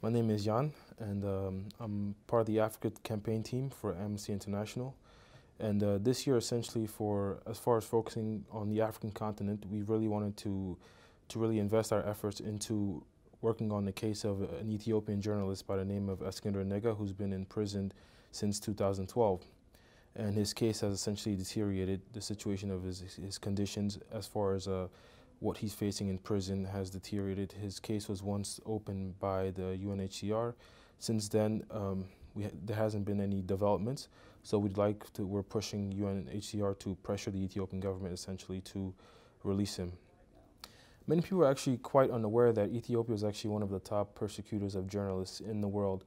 My name is Jan, and um, I'm part of the Africa campaign team for Amnesty International. And uh, this year, essentially, for as far as focusing on the African continent, we really wanted to to really invest our efforts into working on the case of an Ethiopian journalist by the name of Eskinder Nega, who's been imprisoned since 2012. And his case has essentially deteriorated the situation of his, his conditions as far as uh, what he's facing in prison has deteriorated. His case was once opened by the UNHCR. Since then, um, ha there hasn't been any developments. So we'd like to, we're pushing UNHCR to pressure the Ethiopian government essentially to release him. Many people are actually quite unaware that Ethiopia is actually one of the top persecutors of journalists in the world.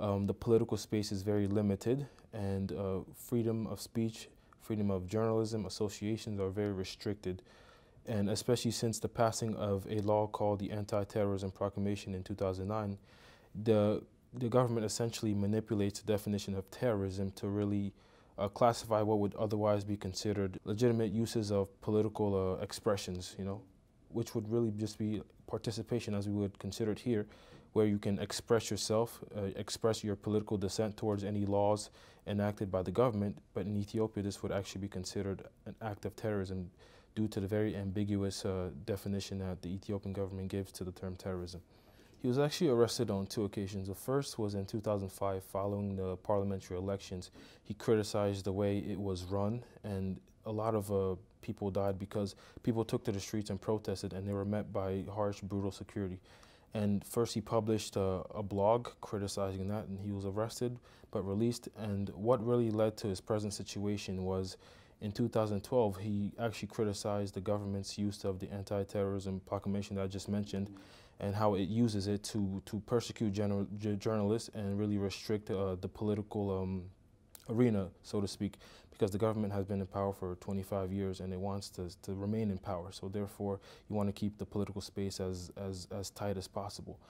Um, the political space is very limited and uh, freedom of speech, freedom of journalism, associations are very restricted and especially since the passing of a law called the Anti-Terrorism Proclamation in 2009, the the government essentially manipulates the definition of terrorism to really uh, classify what would otherwise be considered legitimate uses of political uh, expressions, you know, which would really just be participation as we would consider it here, where you can express yourself, uh, express your political dissent towards any laws enacted by the government. But in Ethiopia, this would actually be considered an act of terrorism due to the very ambiguous uh, definition that the Ethiopian government gives to the term terrorism. He was actually arrested on two occasions. The first was in 2005 following the parliamentary elections. He criticized the way it was run and a lot of uh, people died because people took to the streets and protested and they were met by harsh, brutal security. And first he published uh, a blog criticizing that and he was arrested but released. And what really led to his present situation was in 2012, he actually criticized the government's use of the anti-terrorism proclamation that I just mentioned and how it uses it to, to persecute journalists and really restrict uh, the political um, arena, so to speak, because the government has been in power for 25 years and it wants to, to remain in power. So therefore, you want to keep the political space as, as, as tight as possible.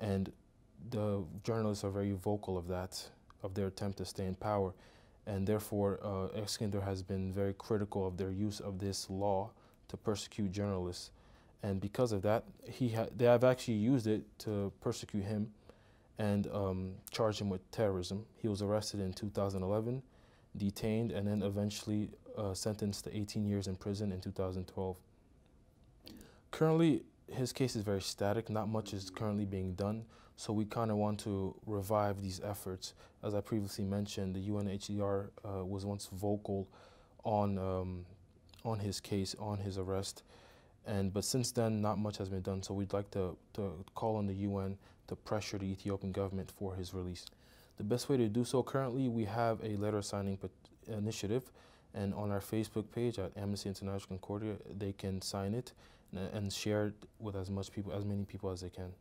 And the journalists are very vocal of that, of their attempt to stay in power and therefore uh, Eskinder has been very critical of their use of this law to persecute journalists. And because of that, he they have actually used it to persecute him and um, charge him with terrorism. He was arrested in 2011, detained, and then eventually uh, sentenced to 18 years in prison in 2012. Currently, his case is very static. Not much is currently being done. So we kind of want to revive these efforts. As I previously mentioned, the UNHCR uh, was once vocal on um, on his case, on his arrest, and but since then, not much has been done. So we'd like to, to call on the UN to pressure the Ethiopian government for his release. The best way to do so currently, we have a letter signing initiative, and on our Facebook page at Amnesty International Concordia, they can sign it and share it with as much people, as many people as they can.